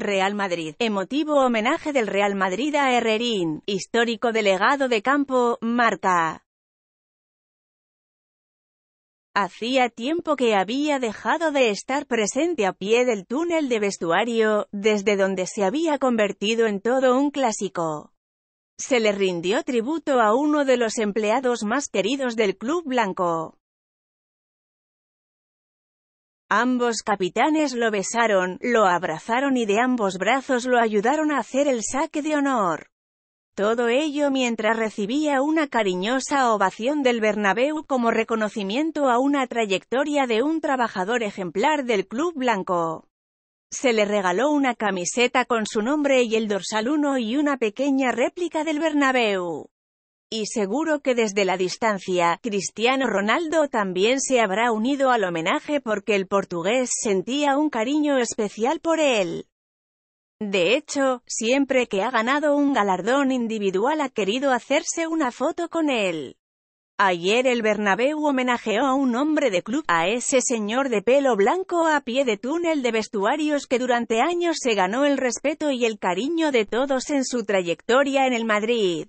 Real Madrid. Emotivo homenaje del Real Madrid a Herrerín, histórico delegado de campo, marca. Hacía tiempo que había dejado de estar presente a pie del túnel de vestuario, desde donde se había convertido en todo un clásico. Se le rindió tributo a uno de los empleados más queridos del club blanco. Ambos capitanes lo besaron, lo abrazaron y de ambos brazos lo ayudaron a hacer el saque de honor. Todo ello mientras recibía una cariñosa ovación del Bernabéu como reconocimiento a una trayectoria de un trabajador ejemplar del club blanco. Se le regaló una camiseta con su nombre y el dorsal uno y una pequeña réplica del Bernabéu. Y seguro que desde la distancia, Cristiano Ronaldo también se habrá unido al homenaje porque el portugués sentía un cariño especial por él. De hecho, siempre que ha ganado un galardón individual ha querido hacerse una foto con él. Ayer el Bernabéu homenajeó a un hombre de club, a ese señor de pelo blanco a pie de túnel de vestuarios que durante años se ganó el respeto y el cariño de todos en su trayectoria en el Madrid.